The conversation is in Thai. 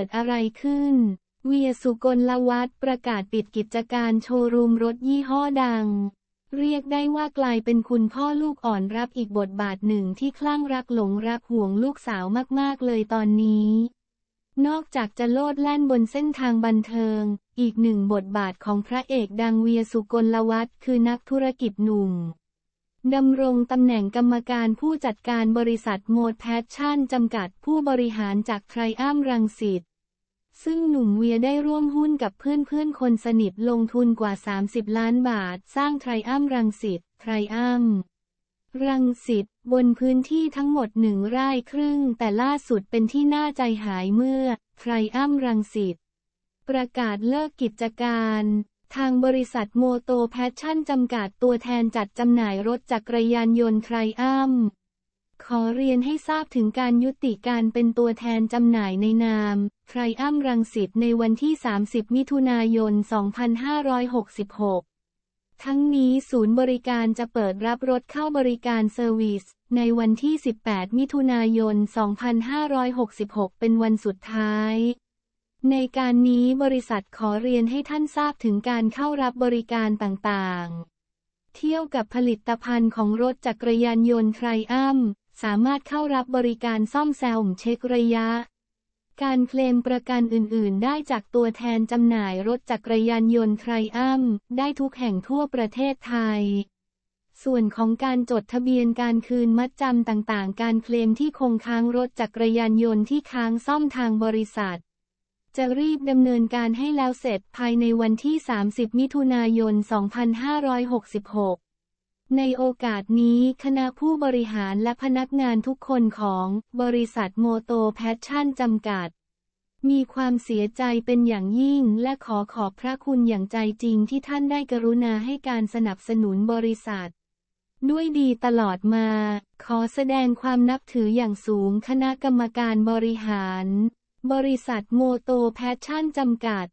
ิดอะไรขึ้น เวียสุกลวัฒประกาศปิดกิจการโชว์รูมรถยี่ห้อดัง เรียกได้ว่ากลายเป็นคุณพ่อลูกอ่อนรับอีกบทบาทหนึ่งที่คลั่งรักหลงรักห่วงลูกสาวมากๆ เลยตอนนี้ นอกจากจะโลดแล่นบนเส้นทางบันเทิง อีกหนึ่งบทบาทของพระเอกดังเวียสุกลวัฒคือนักธุรกิจหนุ่มดำรงตำแหน่งกรรมการผู้จัดการบริษัทโมดแพชชั่นจำกัดผู้บริหารจากไทรอัมรังสิต ซึ่งหนุ่มเวียได้ร่วมหุ้นกับเพื่อนๆ คนสนิทลงทุนกว่า 30 ล้านบาท สร้างไทรอัมรังสิตไทรอัมรังสิตบนพื้นที่ทั้งหมดหนึ่งไร่ครึ่งแต่ล่าสุดเป็นที่น่าใจหายเมื่อไทรอัมรังสิตประกาศเลิกกิจการทางบริษัทโมโตแพชชั่นจำกัดตัวแทนจัดจำหน่ายรถจักรยานยนต์ไทรอัมขอเรียนให้ทราบถึงการยุติการเป็นตัวแทนจำหน่ายในนามไทรอัมรังสิตในวันที่ 30 มิถุนายน 2566 ทั้งนี้ศูนย์บริการจะเปิดรับรถเข้าบริการเซอร์วิสในวันที่ 18 มิถุนายน 2566 เป็นวันสุดท้ายในการนี้บริษัทขอเรียนให้ท่านทราบถึงการเข้ารับบริการต่างๆ เที่ยวกับผลิตภัณฑ์ของรถจักรยานยนต์ไทรอัมสามารถเข้ารับบริการซ่อมแซมเช็คระยะ การเคลมประกันอื่นๆ ได้จากตัวแทนจำหน่ายรถจักรยานยนต์ไทรอัมได้ทุกแห่งทั่วประเทศไทย ส่วนของการจดทะเบียนการคืนมัดจำต่างๆ การเคลมที่คงค้างรถจักรยานยนต์ที่ค้างซ่อมทางบริษัทจะรีบดำเนินการให้แล้วเสร็จภายในวันที่ 30 มิถุนายน 2566 ในโอกาสนี้คณะผู้บริหารและพนักงานทุกคนของบริษัทโมโตแพชชั่นจำกัด มีความเสียใจเป็นอย่างยิ่งและขอขอบพระคุณอย่างใจจริงที่ท่านได้กรุณาให้การสนับสนุนบริษัท ด้วยดีตลอดมา ขอแสดงความนับถืออย่างสูงคณะกรรมการบริหารบริษัทโมโตแพชชั่นจำกัด